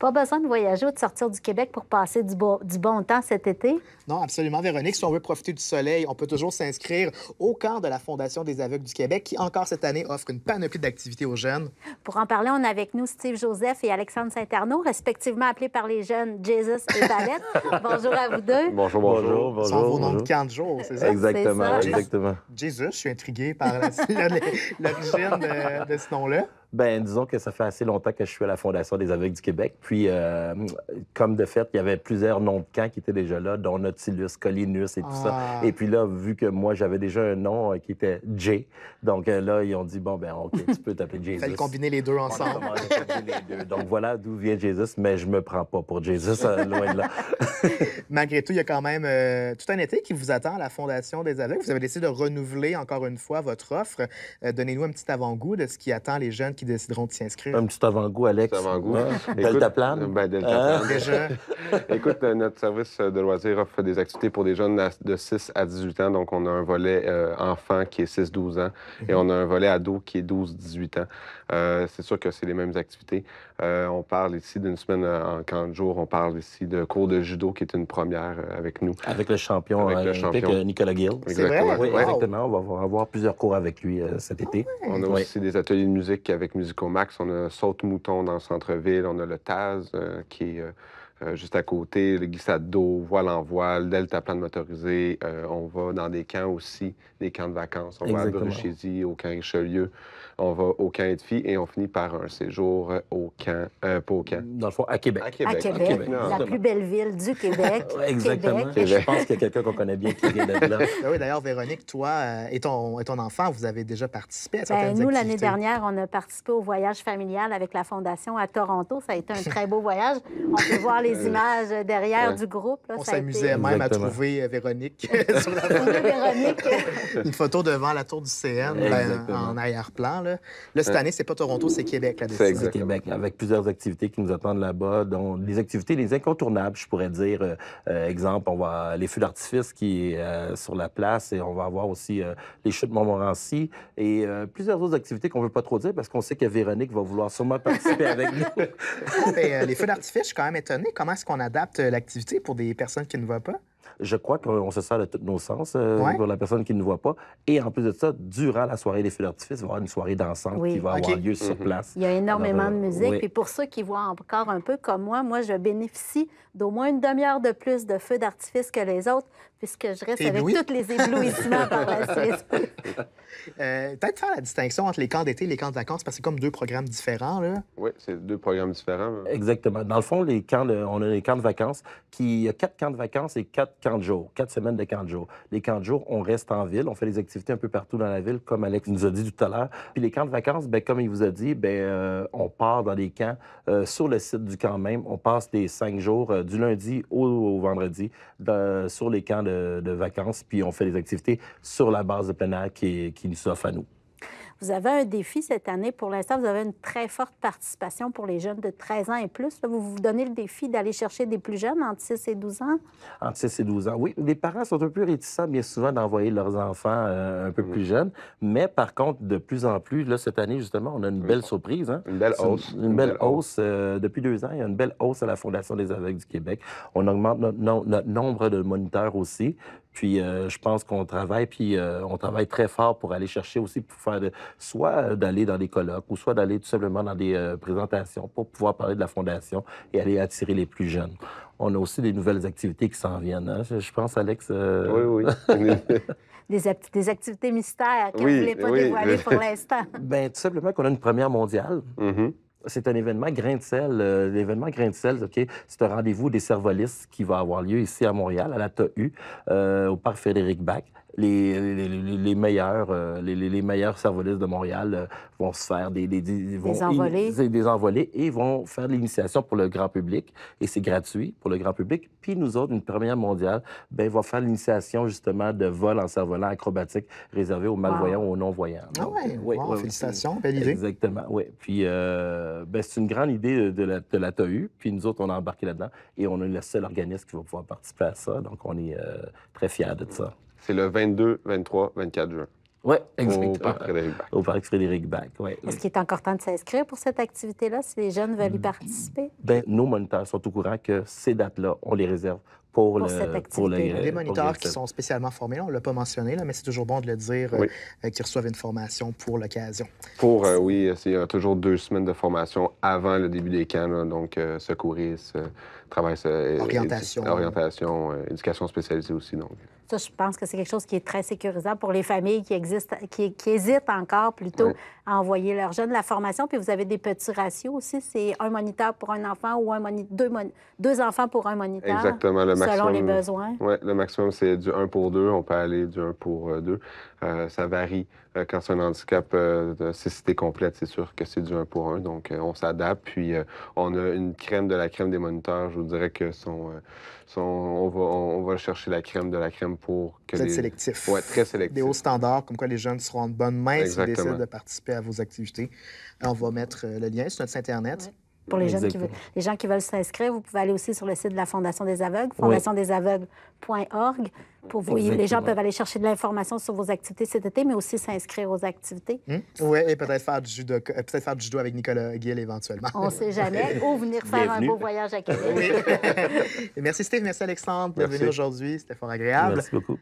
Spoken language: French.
Pas besoin de voyager ou de sortir du Québec pour passer du, du bon temps cet été? Non, absolument, Véronique. Si on veut profiter du soleil, on peut toujours s'inscrire au camp de la Fondation des aveugles du Québec, qui encore cette année offre une panoplie d'activités aux jeunes. Pour en parler, on a avec nous Steve Joseph et Alexandre Saint-Arnaud, respectivement appelés par les jeunes Jesus et Palette. bonjour à vous deux. Bonjour, bonjour. bonjour Sans vos noms de camp de c'est ça? Exactement, exactement. Jesus, je suis intrigué par l'origine de ce nom-là. Ben, disons que ça fait assez longtemps que je suis à la Fondation des aveugles du Québec. Puis, euh, comme de fait, il y avait plusieurs noms de camps qui étaient déjà là, dont Nautilus, Colinus et tout ça. Ah. Et puis là, vu que moi, j'avais déjà un nom euh, qui était J, donc euh, là, ils ont dit, bon, ben, OK, tu peux t'appeler Jesus. Fallait combiner les deux ensemble. Donc voilà d'où vient Jesus, mais je me prends pas pour Jésus, loin de là. Malgré tout, il y a quand même tout un été qui vous attend à la Fondation des aveugles. Vous avez décidé de renouveler encore une fois votre offre. Donnez-nous un petit avant-goût de ce qui attend les jeunes qui décideront de s'y inscrire. Un petit avant-goût, Alex. Avant-goût. Delta Deltaplan. Ben, hein? Déjà. Écoute, euh, notre service de loisirs offre des activités pour des jeunes de 6 à 18 ans. Donc, on a un volet euh, enfant qui est 6-12 ans et mhm. on a un volet ado qui est 12-18 ans. Euh, c'est sûr que c'est les mêmes activités. on parle ici d'une semaine en 40 jours. On parle ici de cours de judo qui est une première avec nous. Avec le champion olympique, Nicolas Gill. C'est Vrai? Oui, exactement. On va avoir plusieurs cours avec lui cet ah été. On a aussi des ateliers de musique avec Musical Max, on a Saute-Mouton dans le centre-ville, on a le Taz, euh, qui est euh, euh, juste à côté, le glissade d'eau, voile en voile, deltaplane motorisé. Euh, on va dans des camps aussi, des camps de vacances. On va à Bruchésie, au camp Richelieu. On va au camp Edfi et on finit par un séjour euh, au camp, pas au camp. Dans le fond, à Québec. À Québec, la plus belle ville du Québec. Exactement. Je pense qu'il y a quelqu'un qu'on connaît bien qui vient de là. Ben oui, d'ailleurs, Véronique, toi et ton, ton enfant, vous avez déjà participé à certaines ben, Nous, l'année dernière, on a participé au voyage familial avec la Fondation à Toronto. Ça a été un très beau voyage. On peut voir les euh, images derrière du groupe. on s'amusait même à trouver euh, Véronique sur la Véronique. Une photo devant la tour du CN ben, en arrière-plan. Là. cette année, c'est pas Toronto, c'est Québec, C'est Québec, avec plusieurs activités qui nous attendent là-bas, dont les activités, les incontournables, je pourrais dire. Euh, exemple, on va les feux d'artifice qui est sur la place et on va avoir aussi les chutes Montmorency et plusieurs autres activités qu'on veut pas trop dire parce qu'on sait que Véronique va vouloir sûrement participer avec nous. les feux d'artifice, je suis quand même étonné Comment est-ce qu'on adapte euh, l'activité pour des personnes qui ne voient pas? Je crois qu'on se sert de tous nos sens euh, pour la personne qui ne voit pas. Et en plus de ça, durant la soirée des feux d'artifice, il va y avoir une soirée d'ensemble qui va avoir lieu sur mhm. place. Il y a énormément de euh, musique. Et Puis pour ceux qui voient encore un peu comme moi, moi, je bénéficie d'au moins une demi-heure de plus de feux d'artifice que les autres, puisque je reste avec tous les éblouissements par la suite. Euh, peut-être faire la distinction entre les camps d'été et les camps de vacances, parce que c'est comme deux programmes différents. Là. Oui, c'est deux programmes différents. Exactement. Dans le fond, les camps on a les camps de vacances, qui... a quatre camps de vacances et quatre quatre quatre semaines de camps de jour. Les camps de jour, on reste en ville, on fait des activités un peu partout dans la ville, comme Alex nous a dit tout à l'heure. Puis les camps de vacances, ben, comme il vous a dit, ben, euh, on part dans les camps euh, sur le site du camp même. On passe des cinq jours, euh, du lundi au, vendredi, sur les camps de, vacances. Puis on fait des activités sur la base de plein air qui, qui nous offre à nous. Vous avez un défi cette année. Pour l'instant, vous avez une très forte participation pour les jeunes de 13 ans et plus. vous vous donnez le défi d'aller chercher des plus jeunes entre 6 et 12 ans? Entre 6 et 12 ans, oui. Les parents sont un peu réticents, bien souvent, d'envoyer leurs enfants euh, un peu mm. plus jeunes. Mais par contre, de plus en plus, là, cette année, justement, on a une mm. belle surprise. Hein. Une belle hausse. Une, belle, hausse. Euh, depuis deux ans, il y a une belle hausse à la Fondation des aveugles du Québec. On augmente notre, notre nombre de moniteurs aussi. Puis euh, je pense qu'on travaille, puis euh, on travaille très fort pour aller chercher aussi, pour faire soit euh, d'aller dans des colloques ou soit d'aller tout simplement dans des présentations pour pouvoir parler de la fondation et aller attirer les plus jeunes. On a aussi des nouvelles activités qui s'en viennent. Hein. Je, pense, Alex. Oui, oui. des, activités mystères que ne pas dévoiler pour l'instant. Bien, tout simplement qu'on a une première mondiale. Mm-hmm. C'est un événement grain de sel. Euh, l'événement grain de sel, OK, c'est un rendez-vous des cervolistes qui va avoir lieu ici à Montréal, à la TAU, euh, au parc Frédéric Bach, les, les meilleurs, euh, les, les meilleurs servolistes de Montréal euh, vont se faire des, des, envolées. des envolées et vont faire l'initiation pour le grand public. Et c'est gratuit pour le grand public. Puis nous autres, une première mondiale, ben, va faire l'initiation justement de vol en cerf-volant acrobatique réservé aux malvoyants ou aux non-voyants. Ah ouais, euh, oui, oui, félicitations, belle idée. Exactement, oui. Puis ben, c'est une grande idée de la, de TAU. E Puis nous autres, on a embarqué là-dedans et on est le seul organisme qui va pouvoir participer à ça. Donc on est très fiers de ça. C'est le 22, 23, 24 juin. Oui, exactement. Ah. Au Parc Frédéric bac Est-ce qu'il est encore temps de s'inscrire pour cette activité-là si les jeunes veulent y hmm. participer? Bien, nos moniteurs sont au courant que ces dates-là, on les réserve pour, pour, cette activité. pour les, moniteurs qui sont spécialement formés, on ne l'a pas mentionné, là, mais c'est toujours bon de le dire, euh, qu'ils reçoivent une formation pour l'occasion. Pour, euh, oui, euh, c'est toujours deux semaines de formation avant le début des camps, donc secourir, travail... orientation. orientation, éducation spécialisée aussi, donc je pense que c'est quelque chose qui est très sécurisant pour les familles qui, existent, qui, hésitent encore plutôt à envoyer leurs jeunes la formation. Puis vous avez des petits ratios aussi. C'est un moniteur pour un enfant ou un deux, enfants pour un moniteur. selon les besoins. Oui, le maximum, c'est du 1 pour 2. On peut aller du 1 pour 2. Euh, euh, ça varie euh, quand c'est un handicap euh, de cécité complète, c'est sûr que c'est du un pour un. Donc, euh, on s'adapte. Puis, on a une crème de la crème des moniteurs. Je vous dirais que son, on, va, chercher la crème de la crème pour que. les... sélectif. Oui, très sélectif. Des hauts standards, comme quoi les jeunes seront de bonne main s'ils décident de participer à vos activités. On va mettre le lien sur notre site Internet pour les qui veulent, les gens qui veulent s'inscrire, vous pouvez aller aussi sur le site de la Fondation des aveugles, fondationdesaveugles.org. Pour vous, les gens peuvent aller chercher de l'information sur vos activités cet été, mais aussi s'inscrire aux activités. Hmm? Oui, et peut-être faire, du judo, euh, faire du judo avec Nicolas Gill éventuellement. On ne sait jamais. Ou venir faire un beau voyage à Québec. merci Steve, merci Alexandre de venir aujourd'hui. C'était fort agréable. Merci beaucoup.